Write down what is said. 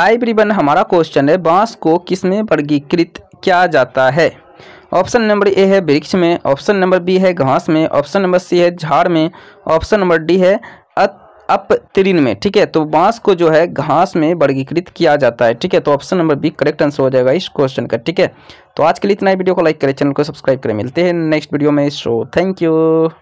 high ब्रिबन हमारा question है बांस को किस में वर्गीकृत किया जाता है ऑप्शन नंबर ए है वृक्ष में ऑप्शन नंबर बी है घास में ऑप्शन नंबर सी है झाड़ में ऑप्शन नंबर डी है अपतरीन में ठीक है तो बांस को जो है घास में वर्गीकृत किया जाता है ठीक है तो option number B correct answer हो जाएगा इस क्वेश्चन का ठीक है तो आज के लिए इतना ही वीडियो को लाइक करें चैनल को सब्सक्राइब करें मिलते हैं नेक्स्ट वीडियो में सो थैंक यू